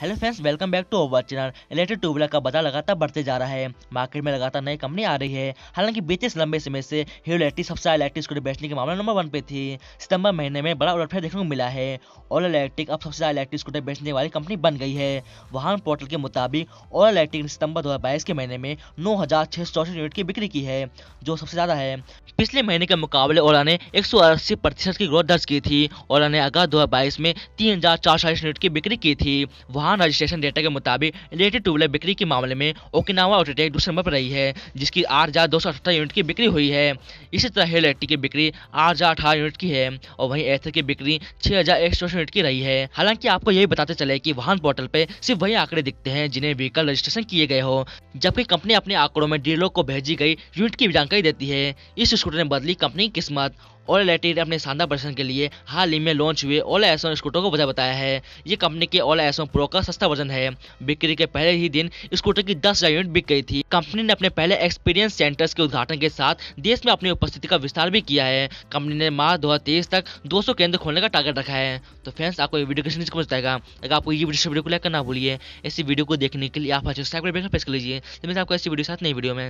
hello friends welcome back to our channel electric two wheeler का बाजार लगातार बढ़ते जा रहा है मार्केट में लगातार नई कंपनी आ रही है हालांकि बीते लंबे समय से हीरो इलेक्ट्रिक सबसे इलेक्ट्रिक स्कूटी बेचने के मामले नंबर वन पे थी सितंबर महीने में बड़ा उलटफेर देखने को मिला है ऑल इलेक्ट्रिक अब सबसे इलेक्ट्रिक स्कूटर बेचने वाली कंपनी बन गई है वाहन पोर्टल के मुताबिक ऑल इलेक्ट्रिक ने सितंबर दो के महीने में नौ यूनिट की बिक्री की है जो सबसे ज्यादा है पिछले महीने के मुकाबले ओला ने एक प्रतिशत की ग्रोथ दर्ज की थी ओला ने अगस्त दो में तीन यूनिट की बिक्री की थी वुहान रजिस्ट्रेशन डेटा के मुताबिक इलेक्ट्रिक व्हीलर बिक्री के मामले में ओकिनावा ओटेटेक दूसरे नंबर पर रही है जिसकी आठ हज़ार दो सौ अठहत्तर यूनिट की बिक्री हुई है इसी तरह हेलेक्ट्रिक की बिक्री आठ हज़ार अठारह यूनिट की है और वहीं एथर की बिक्री छह हज़ार एक सौ यूनिट की रही है हालांकि आपको यही बताते चले कि वाहन पोर्टल पर सिर्फ वही आंकड़े दिखते हैं जिन्हें व्हीकल रजिस्ट्रेशन किए गए हो जबकि कंपनी अपने आंकड़ों में डीलर को भेजी गई यूनिट की जानकारी देती है इस स्कूटर ने बदली कंपनी की किस्मत ओला इलेक्ट्रिक ने अपने शानदार प्रदर्शन के लिए हाल ही में लॉन्च हुए ओला एसोन स्कूटर को वजह बताया है ये कंपनी के ओला एसोन प्रो का सस्ता वर्जन है बिक्री के पहले ही दिन स्कूटर की दस हजार यूनिट बिक गई थी कंपनी ने अपने पहले एक्सपीरियंस सेंटर्स के उद्घाटन के साथ देश में अपनी उपस्थिति का विस्तार भी किया है कंपनी ने मार्च दो तक दो केंद्र खोलने का टारगेट रखा है तो फ्रेंड्स आपको ये वीडियो कैसे अगर आपको ये वीडियो को लाइक करना भूलिए ऐसी वीडियो को देखने के लिए आप सब्सक्राइब प्रेस कर लीजिए तो मैं आपको ऐसी वीडियो साथ नई वीडियो में